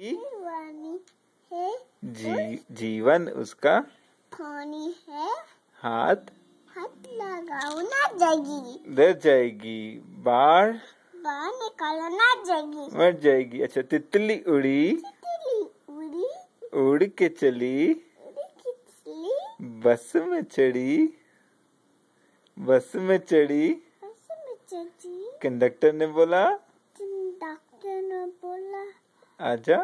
है जी जीवन उसका पानी है हाथ हाथ लगाओ ना जाएगी डर जाएगी बाढ़ बाढ़ निकालो ना जाएगी मर जाएगी अच्छा तितली उड़ी तितली उड़ी उड़ के चली बस में चढ़ी बस में चढ़ी कंडक्टर ने बोला कंडक्टर ने बोला आजा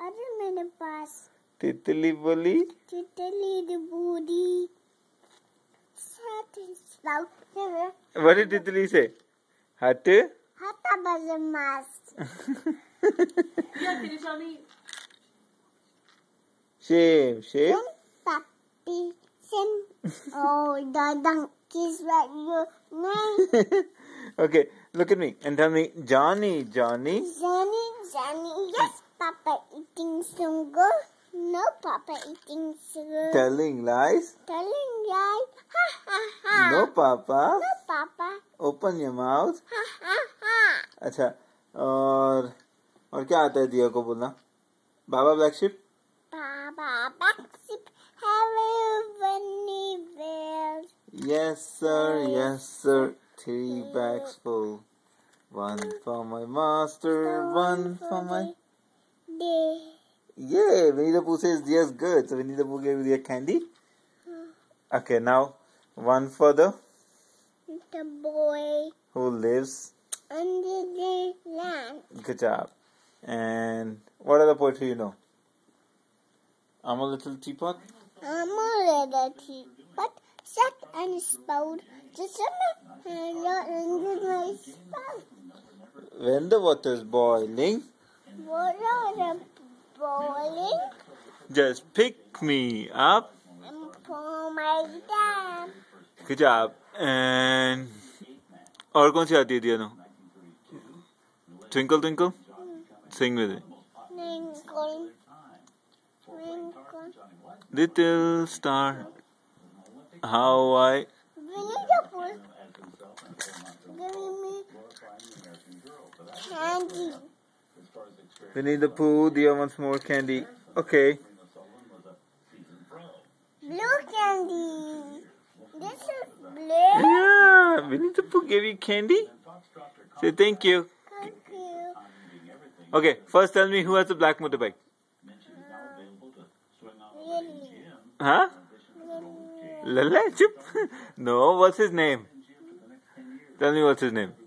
अरे मेरे पास तितली बोली तितली बोली What did से। say? Hat? Hatta bazamaz. yeah, can you tell me? Shame, shame. Papi, shame. Oh, the donkey's like your name. okay, look at me and tell me, Johnny. Johnny. Sammy. Yes, Papa eating sugar. No, Papa eating sugar. Telling lies? Telling lies. Ha ha ha. No, Papa. No, Papa. Open your mouth. Ha ha ha. अच्छा और और क्या आता है दिया को बोलना Baba Black Sheep. Baba Black Sheep. have you any bells? Yes sir, yes sir. Three bags full. One for my master, one for my day. Yeah, Winnie the Pooh says yes, good. So Winnie the Pooh gave you a candy. Okay, now one for the the boy who lives under the lamp. Good job. And what other poetry you know? I'm a little teapot. I'm a little teapot. Suck and spout. Just a minute. And you're under spout. When the water is boiling, water boiling. Just pick me up. And pull my down. Good job. And और कौन सी आती है दिया no twinkle Winnie the Pooh, dear wants more candy. Okay. Blue candy. This is blue. Yeah, Winnie the Pooh gave you candy? Say thank you. Thank you. Okay, first tell me who has the black motorbike. Huh? Lele? Chip? No, what's his name? Tell me what's his name.